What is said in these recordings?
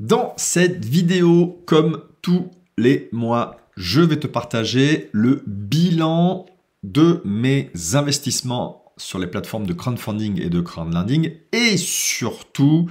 Dans cette vidéo, comme tous les mois, je vais te partager le bilan de mes investissements sur les plateformes de crowdfunding et de crowdlending et surtout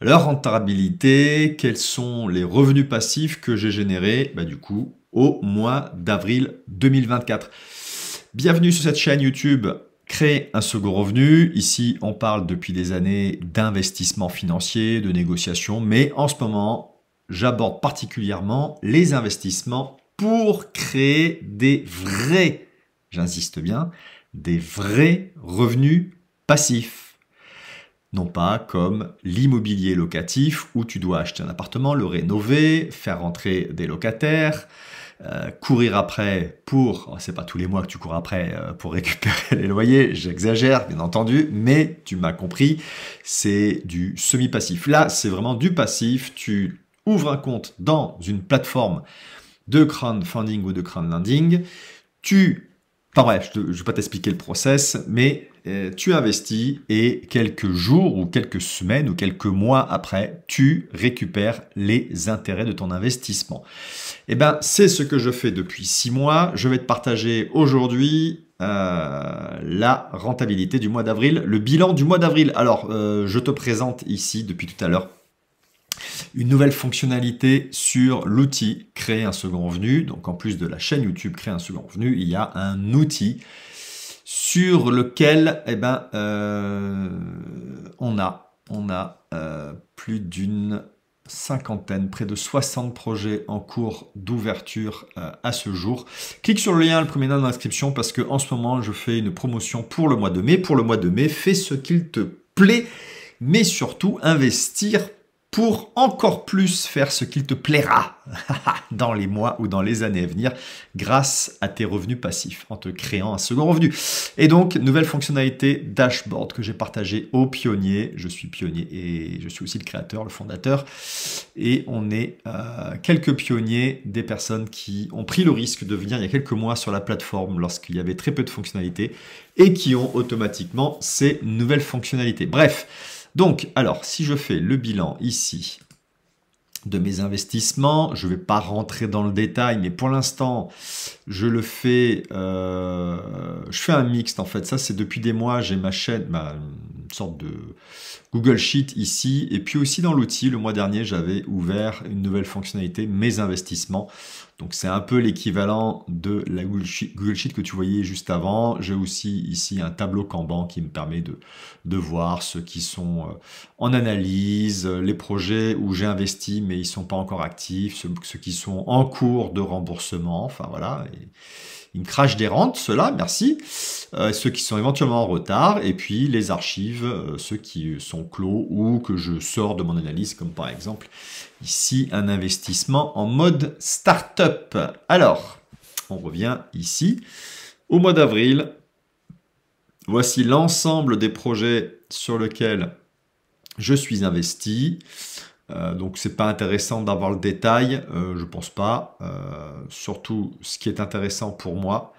leur rentabilité, quels sont les revenus passifs que j'ai générés bah, du coup au mois d'avril 2024. Bienvenue sur cette chaîne YouTube Créer un second revenu, ici on parle depuis des années d'investissement financier, de négociation, mais en ce moment j'aborde particulièrement les investissements pour créer des vrais, j'insiste bien, des vrais revenus passifs. Non pas comme l'immobilier locatif où tu dois acheter un appartement, le rénover, faire rentrer des locataires, euh, courir après pour, oh, c'est pas tous les mois que tu cours après euh, pour récupérer les loyers, j'exagère bien entendu, mais tu m'as compris, c'est du semi-passif. Là, c'est vraiment du passif, tu ouvres un compte dans une plateforme de crowdfunding ou de crowdlending, tu Enfin bref, je ne vais pas t'expliquer le process, mais euh, tu investis et quelques jours ou quelques semaines ou quelques mois après, tu récupères les intérêts de ton investissement. Et eh bien, c'est ce que je fais depuis six mois. Je vais te partager aujourd'hui euh, la rentabilité du mois d'avril, le bilan du mois d'avril. Alors, euh, je te présente ici depuis tout à l'heure une nouvelle fonctionnalité sur l'outil créer un second revenu. Donc en plus de la chaîne YouTube créer un second revenu, il y a un outil sur lequel eh ben, euh, on a, on a euh, plus d'une cinquantaine, près de 60 projets en cours d'ouverture euh, à ce jour. Clique sur le lien, le premier lien dans l'inscription, parce que en ce moment, je fais une promotion pour le mois de mai. Pour le mois de mai, fais ce qu'il te plaît, mais surtout investir pour encore plus faire ce qu'il te plaira dans les mois ou dans les années à venir grâce à tes revenus passifs en te créant un second revenu. Et donc, nouvelle fonctionnalité dashboard que j'ai partagée aux pionniers. Je suis pionnier et je suis aussi le créateur, le fondateur. Et on est euh, quelques pionniers, des personnes qui ont pris le risque de venir il y a quelques mois sur la plateforme lorsqu'il y avait très peu de fonctionnalités et qui ont automatiquement ces nouvelles fonctionnalités. Bref. Donc, alors, si je fais le bilan ici de mes investissements. Je ne vais pas rentrer dans le détail, mais pour l'instant, je le fais. Euh, je fais un mixte en fait. Ça, c'est depuis des mois, j'ai ma chaîne, ma, sorte de Google Sheet ici. Et puis aussi dans l'outil, le mois dernier, j'avais ouvert une nouvelle fonctionnalité, mes investissements. Donc c'est un peu l'équivalent de la Google Sheet, que tu voyais juste avant. J'ai aussi ici un tableau Kanban qui me permet de, de voir ceux qui sont euh, en analyse, euh, les projets où j'ai investi mais ils ne sont pas encore actifs, ceux, qui sont en cours de remboursement. Enfin voilà. Et, ils me des rentes, ceux-là, merci. Euh, ceux qui sont éventuellement en retard, et puis les archives, ceux qui sont clos ou que je sors de mon analyse, comme par exemple ici un investissement en mode startup. Alors, on revient ici. Au mois d'avril, voici l'ensemble des projets sur lesquels je suis investi. Euh, donc c'est pas intéressant d'avoir le détail, euh, je pense pas. Euh, surtout, ce qui est intéressant pour moi,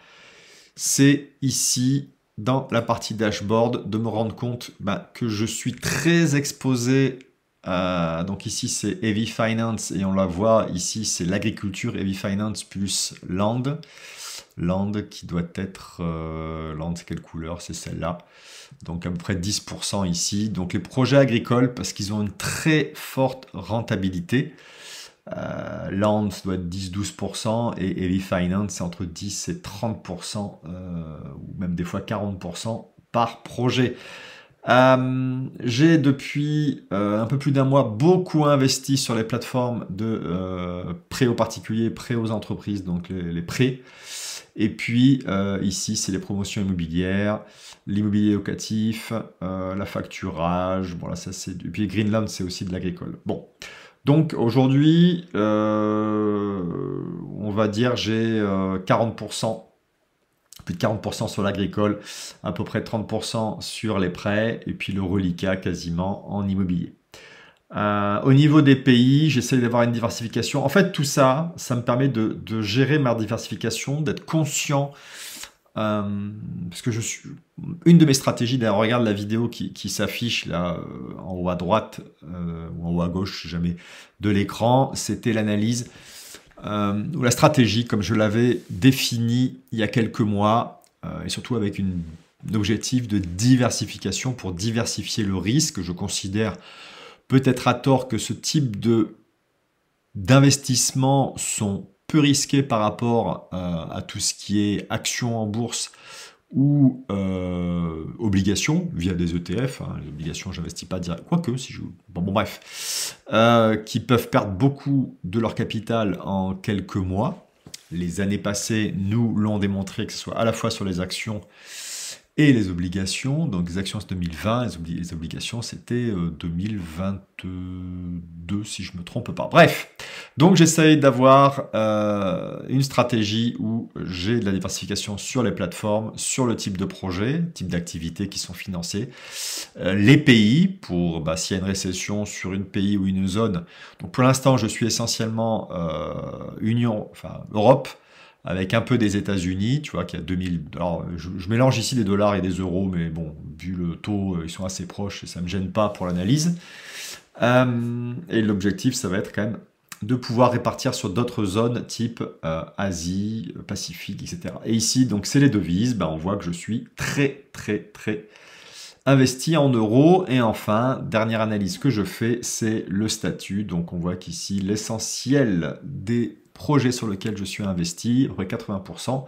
c'est ici dans la partie dashboard, de me rendre compte bah, que je suis très exposé. Euh, donc ici c'est Heavy Finance et on la voit ici c'est l'agriculture Heavy Finance plus Land. Land qui doit être... Euh, land c'est quelle couleur C'est celle-là. Donc à peu près 10% ici. Donc les projets agricoles parce qu'ils ont une très forte rentabilité. Euh, doit être 10-12% et Heavy Finance, c'est entre 10 et 30%, euh, ou même des fois 40% par projet. Euh, j'ai depuis euh, un peu plus d'un mois beaucoup investi sur les plateformes de prêts aux particuliers, prêts aux entreprises, donc les, prêts. Et puis ici, c'est les promotions immobilières, l'immobilier locatif, la facturage. ça Et puis Greenland, c'est aussi de l'agricole. Bon, donc aujourd'hui, euh, on va dire j'ai 40%, euh, plus de 40% sur l'agricole, à peu près 30% sur les prêts, et puis le reliquat quasiment en immobilier. Euh, au niveau des pays, j'essaie d'avoir une diversification. En fait, tout ça, ça me permet de gérer ma diversification, d'être conscient euh, parce que je suis une de mes stratégies d'ailleurs regarde la vidéo qui, s'affiche là euh, en haut à droite euh, ou en haut à gauche jamais de l'écran c'était l'analyse ou la stratégie comme je l'avais définie il y a quelques mois et surtout avec une, un objectif de diversification pour diversifier le risque je considère peut-être à tort que ce type de d'investissements sont peu risqué par rapport euh, à tout ce qui est actions en bourse ou euh, obligations via des ETF, hein, les obligations j'investis pas direct, quoique si je... Bon, bon bref, euh, qui peuvent perdre beaucoup de leur capital en quelques mois. Les années passées nous l'ont démontré, que ce soit à la fois sur les actions et les obligations, donc les actions c'est 2020, les, obligations c'était 2022 euh, si je me trompe pas. Bref, donc j'essaye d'avoir euh, une stratégie où j'ai de la diversification sur les plateformes, sur le type de projet, type d'activité qui sont financés, euh, les pays pour bah, s'il y a une récession sur une pays ou une zone. Donc pour l'instant je suis essentiellement Union, enfin Europe avec un peu des États-Unis, tu vois, y a 2000. Alors, je, mélange ici des dollars et des euros, mais bon, vu le taux, euh, ils sont assez proches et ça ne me gêne pas pour l'analyse. Euh, et l'objectif, ça va être quand même de pouvoir répartir sur d'autres zones type euh, Asie, Pacifique, etc. Et ici, donc, c'est les devises. Bah, on voit que je suis très, très, très investi en euros. Et enfin, dernière analyse que je fais, c'est le statut. Donc, on voit qu'ici, l'essentiel des projets sur lesquels je suis investi, près 80%,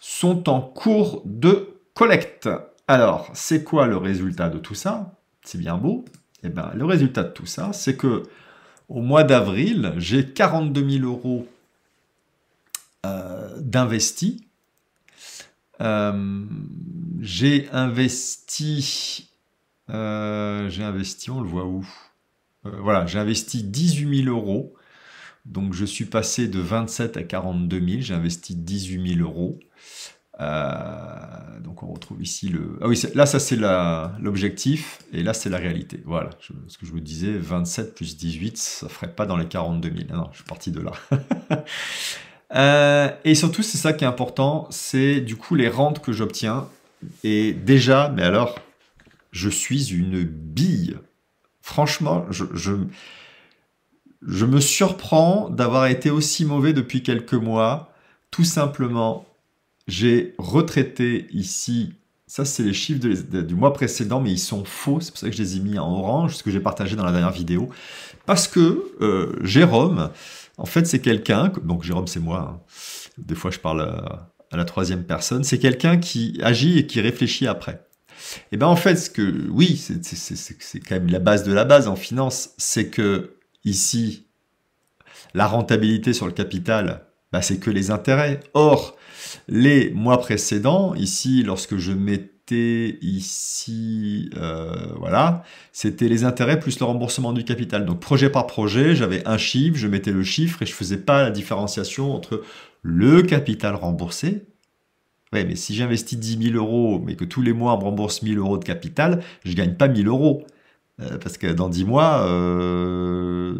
sont en cours de collecte. Alors, c'est quoi le résultat de tout ça C'est bien beau. Eh bien, le résultat de tout ça, c'est que au mois d'avril, j'ai 42 000 euros euh, d'investis. Euh, j'ai investi, euh, j'ai investi, on le voit où Voilà, j'ai investi 18 000 euros donc je suis passé de 27 à 42 000, j'ai investi 18 000 euros. Euh, donc on retrouve ici le... Ah oui, là ça c'est l'objectif et là c'est la réalité. Voilà, ce que je vous disais, 27 plus 18, ça ferait pas dans les 42 000. Ah non, je suis parti de là. Euh, et surtout, c'est ça qui est important, c'est du coup les rentes que j'obtiens. Et déjà, mais alors, je suis une bille. Franchement, je je me surprends d'avoir été aussi mauvais depuis quelques mois. Tout simplement, j'ai retraité ici. Ça, c'est les chiffres du mois précédent, mais ils sont faux. C'est pour ça que je les ai mis en orange, ce que j'ai partagé dans la dernière vidéo. Parce que euh, Jérôme, en fait, c'est quelqu'un. Donc, Jérôme, c'est moi. Hein. Des fois, je parle euh, à, la troisième personne. C'est quelqu'un qui agit et qui réfléchit après. Et eh bien, en fait, ce que oui, c'est quand même la base de la base en finance, c'est que ici, la rentabilité sur le capital, bah, c'est que les intérêts. Or, les mois précédents, ici, lorsque je mettais ici, euh, voilà, c'était les intérêts plus le remboursement du capital. Donc, projet par projet, j'avais un chiffre, je mettais le chiffre et je ne faisais pas la différenciation entre le capital remboursé. Oui, mais si j'investis 10 000 euros, mais que tous les mois on me rembourse 000 euros de capital, je gagne pas 000 euros. Euh, parce que dans 10 mois, euh,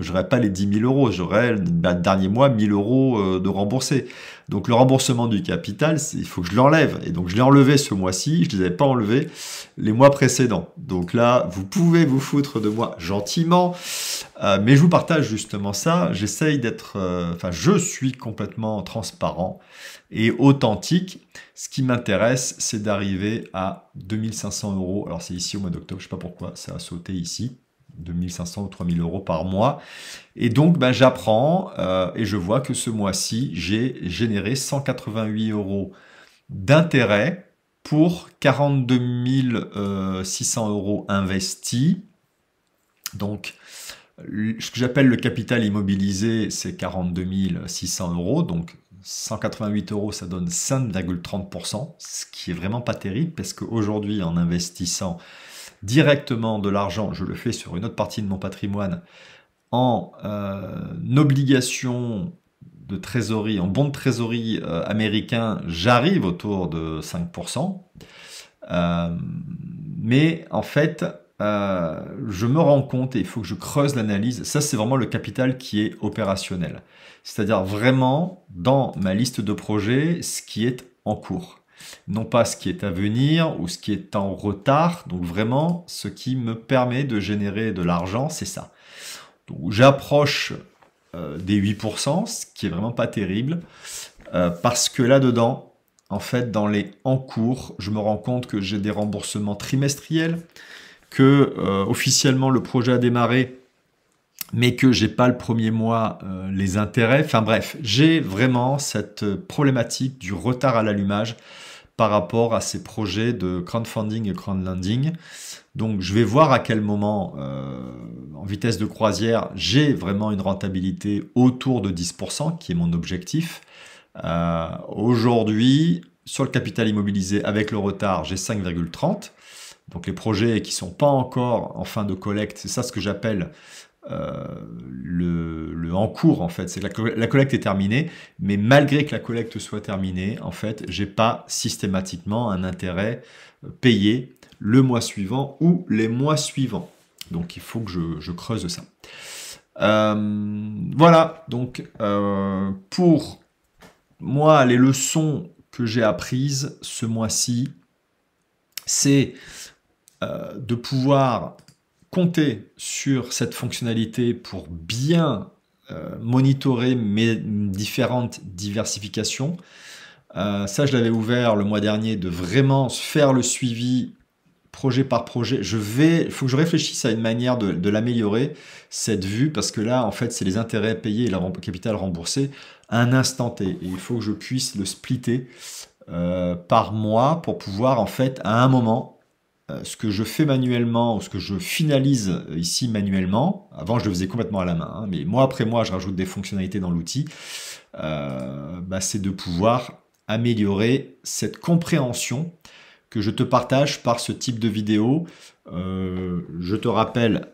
je n'aurai pas les 10 000 euros, j'aurai bah, le dernier mois 1000 euros euh, de remboursé. Donc le remboursement du capital, il faut que je l'enlève. Et donc je l'ai enlevé ce mois-ci, je ne les avais pas enlevés les mois précédents. Donc là, vous pouvez vous foutre de moi gentiment, euh, mais je vous partage justement ça. J'essaye d'être, euh, enfin je suis complètement transparent et authentique. Ce qui m'intéresse, c'est d'arriver à 2500 euros. Alors c'est ici au mois d'octobre, je ne sais pas pourquoi, ça a sauté ici. 2500 ou 3000 euros par mois. Et donc, ben, j'apprends euh, et je vois que ce mois-ci, j'ai généré 188 euros d'intérêt pour 42 600 euh, euros investis. Donc, ce que j'appelle le capital immobilisé, c'est 42 600 euros. Donc, 188 euros, ça donne 5,30%, ce qui est vraiment pas terrible parce qu'aujourd'hui, en investissant directement de l'argent, je le fais sur une autre partie de mon patrimoine, en euh, obligation de trésorerie, en bon de trésorerie euh, américain, j'arrive autour de 5%. Euh, mais en fait, je me rends compte, et il faut que je creuse l'analyse, ça c'est vraiment le capital qui est opérationnel. C'est-à-dire vraiment dans ma liste de projets, ce qui est en cours non pas ce qui est à venir ou ce qui est en retard. Donc vraiment, ce qui me permet de générer de l'argent, c'est ça. Donc j'approche euh, des 8%, ce qui est vraiment pas terrible, euh, parce que là-dedans, en fait, dans les en cours je me rends compte que j'ai des remboursements trimestriels, que euh, officiellement le projet a démarré, mais que j'ai pas le premier mois les intérêts. Enfin bref, j'ai vraiment cette problématique du retard à l'allumage par rapport à ces projets de crowdfunding et crowdlending. Donc je vais voir à quel moment, euh, en vitesse de croisière, j'ai vraiment une rentabilité autour de 10%, qui est mon objectif. Euh, aujourd'hui, sur le capital immobilisé, avec le retard, j'ai 5,30. Donc les projets qui ne sont pas encore en fin de collecte, c'est ça ce que j'appelle euh, le, en cours en fait. C'est la, collecte est terminée, mais malgré que la collecte soit terminée, en fait, j'ai pas systématiquement un intérêt euh, payé le mois suivant ou les mois suivants. Donc il faut que je, creuse ça. Euh, voilà, donc pour moi, les leçons que j'ai apprises ce mois-ci, c'est de pouvoir compter sur cette fonctionnalité pour bien euh, monitorer mes différentes diversifications. Euh, ça, je l'avais ouvert le mois dernier, de vraiment faire le suivi projet par projet. Je vais, il faut que je réfléchisse à une manière de, l'améliorer, cette vue, parce que là, en fait, c'est les intérêts payés et le capital remboursé un instant T. Et il faut que je puisse le splitter euh, par mois pour pouvoir, en fait, à un moment, euh, ce que je fais manuellement ou ce que je finalise euh, ici manuellement, avant je le faisais complètement à la main, hein, mais moi après moi, je rajoute des fonctionnalités dans l'outil, euh, bah, c'est de pouvoir améliorer cette compréhension que je te partage par ce type de vidéo. je te rappelle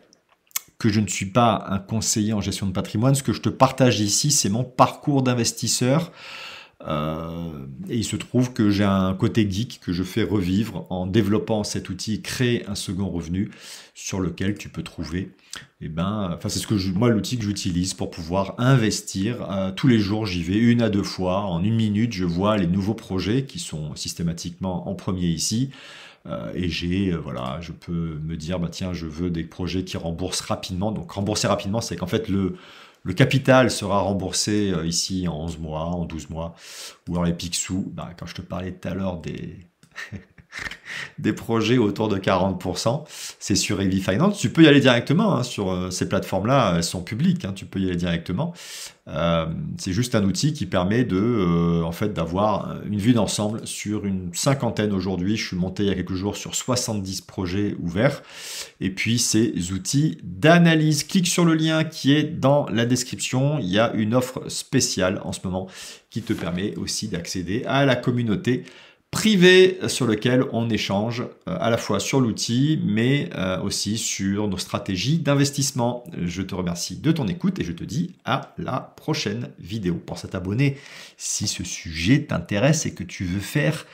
que je ne suis pas un conseiller en gestion de patrimoine, ce que je te partage ici c'est mon parcours d'investisseur. Euh, et il se trouve que j'ai un côté geek que je fais revivre en développant cet outil, créer un second revenu sur lequel tu peux trouver. Et eh ben, enfin c'est ce que moi l'outil que j'utilise pour pouvoir investir. Euh, tous les jours, j'y vais une à deux fois. En une minute, je vois les nouveaux projets qui sont systématiquement en premier ici. Euh, et j'ai voilà, je peux me dire bah tiens, je veux des projets qui remboursent rapidement. Donc rembourser rapidement, c'est qu'en fait le le capital sera remboursé euh, ici en 11 mois, en 12 mois, ou en les pics sous. Bah, quand je te parlais tout à l'heure des, des projets autour de 40%, c'est sur EV Finance. Tu peux y aller directement hein, sur euh, ces plateformes-là, elles sont publiques, hein, tu peux y aller directement. Euh, c'est juste un outil qui permet de, euh, en fait, d'avoir une vue d'ensemble sur une cinquantaine aujourd'hui. Je suis monté il y a quelques jours sur 70 projets ouverts. Et puis ces outils d'analyse. Clique sur le lien qui est dans la description. Il y a une offre spéciale en ce moment qui te permet aussi d'accéder à la communauté privé sur lequel on échange euh, à la fois sur l'outil mais euh, aussi sur nos stratégies d'investissement. Je te remercie de ton écoute et je te dis à la prochaine vidéo. Pense à t'abonner si ce sujet t'intéresse et que tu veux faire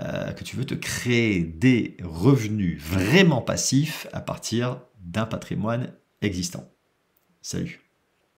euh, que tu veux te créer des revenus vraiment passifs à partir d'un patrimoine existant. Salut